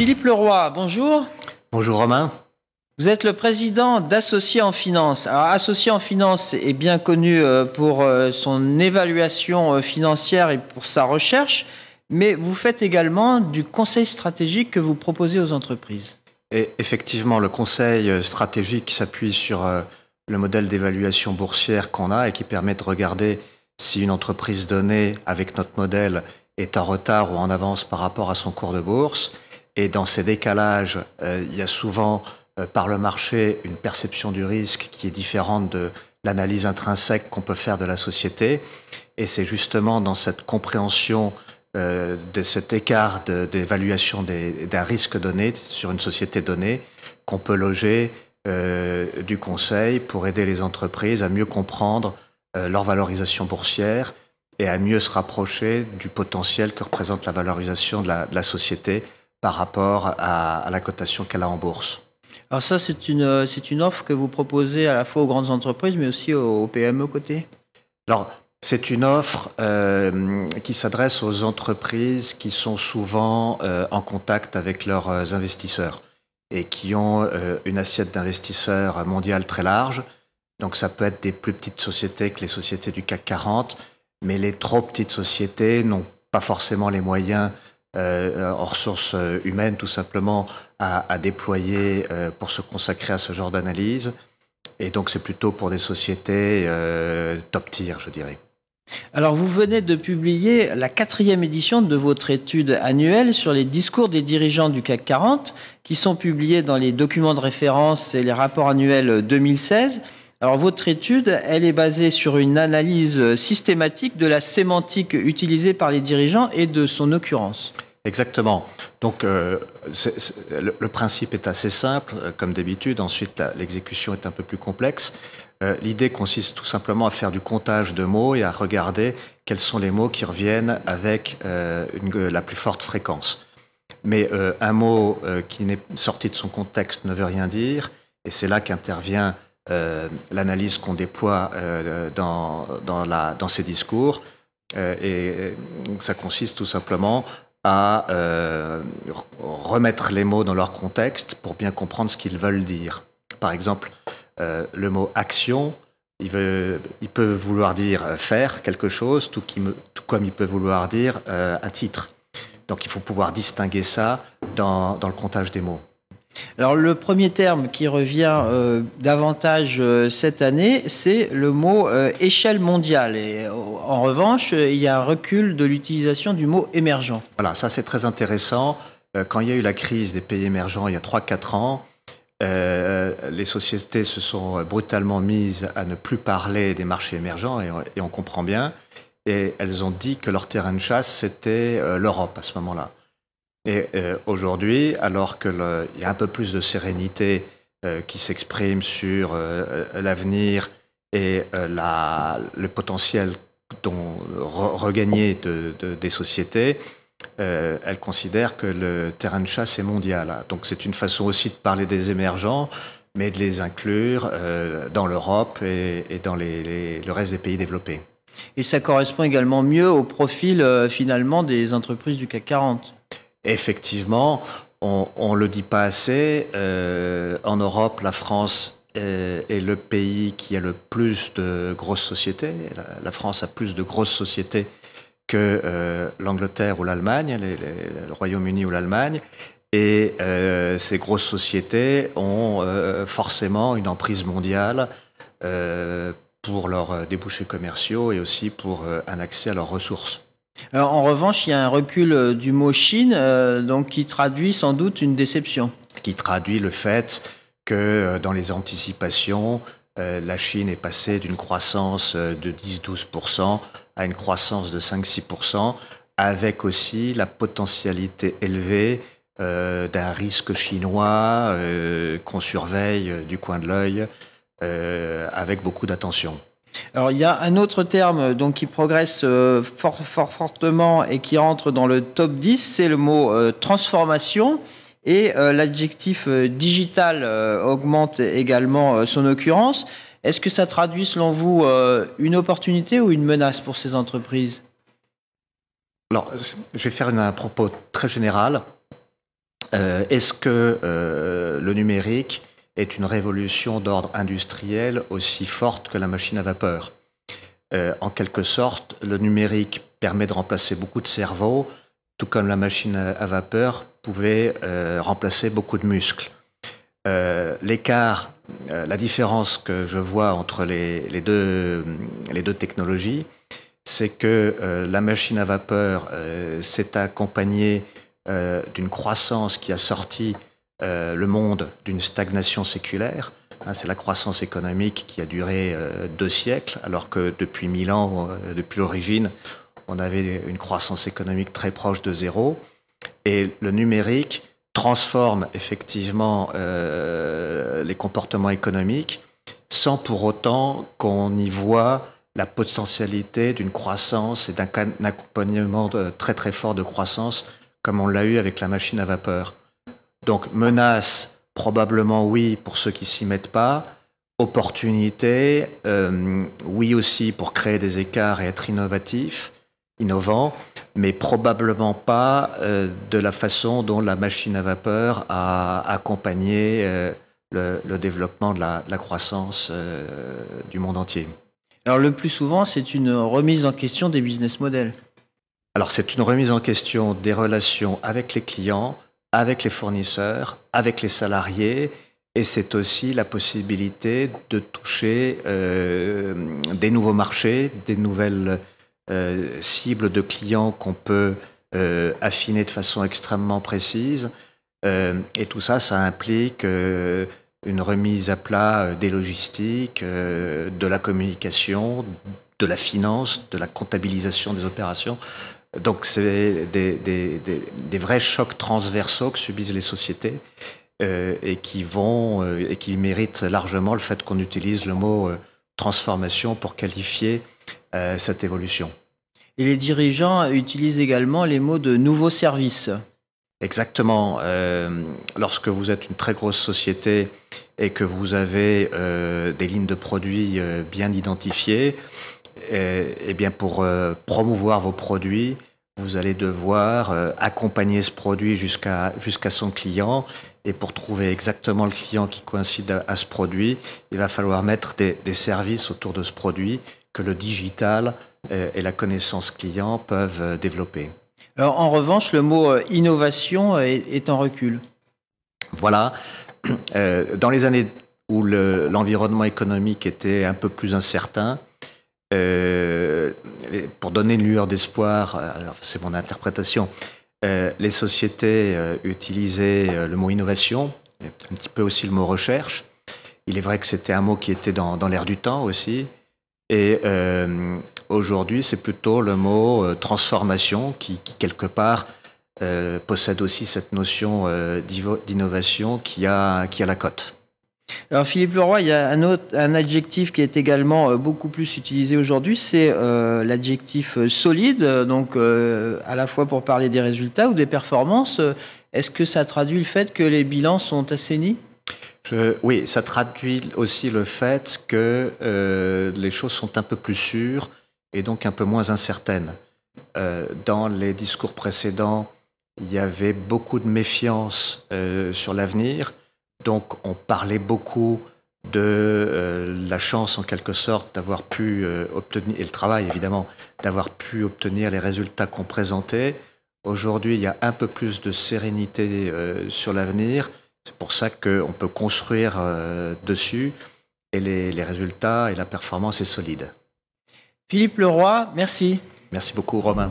Philippe Leroy, bonjour. Bonjour Romain. Vous êtes le président d'Associés en Finance. Alors, en Finance est bien connu euh, pour euh, son évaluation euh, financière et pour sa recherche, mais vous faites également du conseil stratégique que vous proposez aux entreprises. Et effectivement, le conseil stratégique s'appuie sur le modèle d'évaluation boursière qu'on a et qui permet de regarder si une entreprise donnée, avec notre modèle, est en retard ou en avance par rapport à son cours de bourse. Et dans ces décalages, euh, il y a souvent euh, par le marché une perception du risque qui est différente de l'analyse intrinsèque qu'on peut faire de la société. Et c'est justement dans cette compréhension euh, de cet écart d'évaluation d'un risque donné sur une société donnée qu'on peut loger du conseil pour aider les entreprises à mieux comprendre leur valorisation boursière et à mieux se rapprocher du potentiel que représente la valorisation de la société par rapport à, la cotation qu'elle a en bourse Alors ça, c'est une, euh, c'est une offre que vous proposez à la fois aux grandes entreprises, mais aussi aux, PME côté Alors, c'est une offre euh, qui s'adresse aux entreprises qui sont souvent euh, en contact avec leurs investisseurs et qui ont une assiette d'investisseurs mondiale très large. Donc ça peut être des plus petites sociétés que les sociétés du CAC 40, mais les trop petites sociétés n'ont pas forcément les moyens en euh, euh, ressources euh, humaines tout simplement à, déployer pour se consacrer à ce genre d'analyse. Et donc c'est plutôt pour des sociétés top tier, je dirais. Alors vous venez de publier la quatrième édition de votre étude annuelle sur les discours des dirigeants du CAC 40 qui sont publiés dans les documents de référence et les rapports annuels 2016. Alors votre étude, elle est basée sur une analyse systématique de la sémantique utilisée par les dirigeants et de son occurrence. Exactement. Donc euh, le, principe est assez simple, euh, comme d'habitude. Ensuite, l'exécution est un peu plus complexe. Euh, l'idée consiste tout simplement à faire du comptage de mots et à regarder quels sont les mots qui reviennent avec la plus forte fréquence. Mais un mot qui n'est sorti de son contexte ne veut rien dire, et c'est là qu'intervient euh, l'analyse qu'on déploie euh, dans, dans, la, dans, ces discours. Euh, et ça consiste tout simplement à remettre les mots dans leur contexte pour bien comprendre ce qu'ils veulent dire. Par exemple, le mot action il, veut, il, peut vouloir dire faire quelque chose, tout, me, comme il peut vouloir dire un titre. Donc il faut pouvoir distinguer ça dans le comptage des mots. Alors le premier terme qui revient euh, davantage euh, cette année, c'est le mot euh, échelle mondiale. en revanche, il y a un recul de l'utilisation du mot émergent. Voilà, ça c'est très intéressant. quand il y a eu la crise des pays émergents il y a 3-4 ans, les sociétés se sont brutalement mises à ne plus parler des marchés émergents, et on comprend bien. Et elles ont dit que leur terrain de chasse, c'était l'Europe à ce moment-là. Et euh, aujourd'hui, alors qu'il y a un peu plus de sérénité euh, qui s'exprime sur euh, l'avenir et le potentiel regagné de, des sociétés, elles considèrent que le terrain de chasse est mondial. Donc c'est une façon aussi de parler des émergents, mais de les inclure dans l'Europe et, dans le reste des pays développés. Et ça correspond également mieux au profil finalement des entreprises du CAC 40 effectivement, on ne le dit pas assez, euh, en Europe, la France euh, est, le pays qui a le plus de grosses sociétés. La, France a plus de grosses sociétés que euh, l'Angleterre ou l'Allemagne, le Royaume-Uni ou l'Allemagne. Et ces grosses sociétés ont forcément une emprise mondiale pour leurs débouchés commerciaux et aussi pour un accès à leurs ressources. Euh, en revanche, il y a un recul euh, du mot Chine, euh, donc qui traduit sans doute une déception. Qui traduit le fait que dans les anticipations, la Chine est passée d'une croissance de 10-12% à une croissance de 5-6%, avec aussi la potentialité élevée d'un risque chinois qu'on surveille du coin de l'œil avec beaucoup d'attention. Alors il y a un autre terme euh, donc qui progresse euh, fortement et qui rentre dans le top 10, c'est le mot euh, transformation. Et l'adjectif digital augmente également son occurrence. Est-ce que ça traduit selon vous une opportunité ou une menace pour ces entreprises Alors je vais faire un propos très général. Est-ce que le numérique est une révolution d'ordre industriel aussi forte que la machine à vapeur. Euh, en quelque sorte, le numérique permet de remplacer beaucoup de cerveaux, tout comme la machine à vapeur pouvait euh, remplacer beaucoup de muscles. Euh, l'écart, la différence que je vois entre les deux, technologies, c'est que la machine à vapeur s'est accompagnée d'une croissance qui a sorti euh, le monde d'une stagnation séculaire. Hein, c'est la croissance économique qui a duré euh, deux siècles, alors que depuis mille ans, euh, depuis l'origine, on avait une croissance économique très proche de zéro. Et le numérique transforme effectivement les comportements économiques sans pour autant qu'on y voit la potentialité d'une croissance et d'un accompagnement très très fort de croissance comme on l'a eu avec la machine à vapeur. Donc menace, probablement oui pour ceux qui s'y mettent pas. Opportunité, euh, oui aussi pour créer des écarts et être innovatif, innovant, mais probablement pas euh, de la façon dont la machine à vapeur a accompagné euh, le, développement de la croissance du monde entier. Alors le plus souvent, c'est une remise en question des business models. Alors c'est une remise en question des relations avec les clients, avec les fournisseurs, avec les salariés, et c'est aussi la possibilité de toucher euh, des nouveaux marchés, des nouvelles euh, cibles de clients qu'on peut euh, affiner de façon extrêmement précise. et tout ça, ça implique une remise à plat des logistiques, de la communication, de la finance, de la comptabilisation des opérations. Donc c'est des, des, des, vrais chocs transversaux que subissent les sociétés euh, et qui vont euh, et qui méritent largement le fait qu'on utilise le mot euh, transformation pour qualifier cette évolution. Et les dirigeants utilisent également les mots de nouveaux services. Exactement. lorsque vous êtes une très grosse société et que vous avez des lignes de produits bien identifiées, et, eh bien pour euh, promouvoir vos produits, vous allez devoir euh, accompagner ce produit jusqu'à jusqu'à son client. Et pour trouver exactement le client qui coïncide à, ce produit, il va falloir mettre des, services autour de ce produit que le digital euh, et, la connaissance client peuvent développer. Alors, en revanche, le mot innovation est, en recul. Voilà. dans les années où l'environnement économique était un peu plus incertain, euh, pour donner une lueur d'espoir, euh, c'est mon interprétation, euh, les sociétés utilisaient le mot innovation, un petit peu aussi le mot recherche. Il est vrai que c'était un mot qui était dans, l'air du temps aussi. Et aujourd'hui, c'est plutôt le mot transformation qui, quelque part, possède aussi cette notion d'innovation qui a, qui a la cote. Alors Philippe Leroy, il y a un, adjectif qui est également euh, beaucoup plus utilisé aujourd'hui, c'est euh, l'adjectif euh, solide, donc à la fois pour parler des résultats ou des performances. Est-ce que ça traduit le fait que les bilans sont assainis Oui, ça traduit aussi le fait que les choses sont un peu plus sûres et donc un peu moins incertaines. dans les discours précédents, il y avait beaucoup de méfiance sur l'avenir donc on parlait beaucoup de euh, la chance en quelque sorte d'avoir pu euh, obtenir, et le travail évidemment, d'avoir pu obtenir les résultats qu'on présentait. Aujourd'hui, il y a un peu plus de sérénité euh, sur l'avenir. C'est pour ça qu'on peut construire dessus et les, les résultats et la performance est solide. Philippe Leroy, merci. Merci beaucoup Romain.